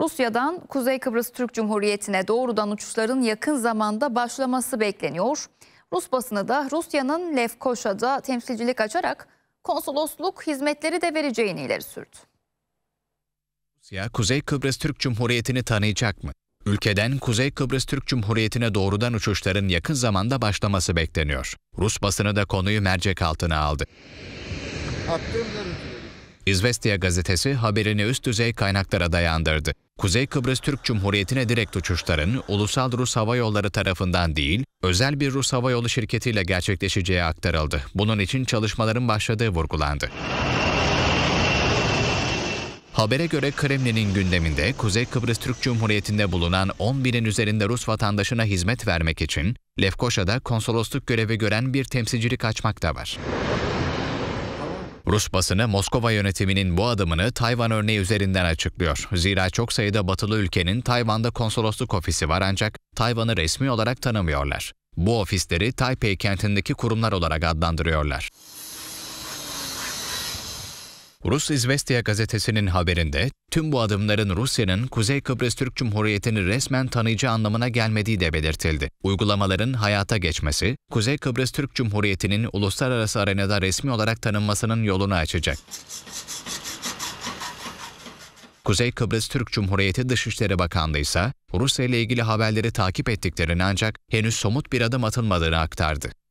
Rusya'dan Kuzey Kıbrıs Türk Cumhuriyeti'ne doğrudan uçuşların yakın zamanda başlaması bekleniyor. Rus basını da Rusya'nın Lefkoşa'da temsilcilik açarak konsolosluk hizmetleri de vereceğini ileri sürdü. Rusya, Kuzey Kıbrıs Türk Cumhuriyeti'ni tanıyacak mı? Ülkeden Kuzey Kıbrıs Türk Cumhuriyeti'ne doğrudan uçuşların yakın zamanda başlaması bekleniyor. Rus basını da konuyu mercek altına aldı. Attım İzvestiya gazetesi haberini üst düzey kaynaklara dayandırdı. Kuzey Kıbrıs Türk Cumhuriyeti'ne direkt uçuşların Ulusal Rus Hava Yolları tarafından değil, özel bir Rus Hava Yolu şirketiyle gerçekleşeceği aktarıldı. Bunun için çalışmaların başladığı vurgulandı. Habere göre Kremlin'in gündeminde Kuzey Kıbrıs Türk Cumhuriyeti'nde bulunan 11'in üzerinde Rus vatandaşına hizmet vermek için Lefkoşa'da konsolosluk görevi gören bir temsilcilik açmak da var. Rus basını Moskova yönetiminin bu adımını Tayvan örneği üzerinden açıklıyor. Zira çok sayıda batılı ülkenin Tayvan'da konsolosluk ofisi var ancak Tayvan'ı resmi olarak tanımıyorlar. Bu ofisleri Taipei kentindeki kurumlar olarak adlandırıyorlar. Rus İzvestiya gazetesinin haberinde tüm bu adımların Rusya'nın Kuzey Kıbrıs Türk Cumhuriyeti'ni resmen tanıyıcı anlamına gelmediği de belirtildi. Uygulamaların hayata geçmesi, Kuzey Kıbrıs Türk Cumhuriyeti'nin uluslararası arenada resmi olarak tanınmasının yolunu açacak. Kuzey Kıbrıs Türk Cumhuriyeti Dışişleri Bakanlığı ise Rusya ile ilgili haberleri takip ettiklerini ancak henüz somut bir adım atılmadığını aktardı.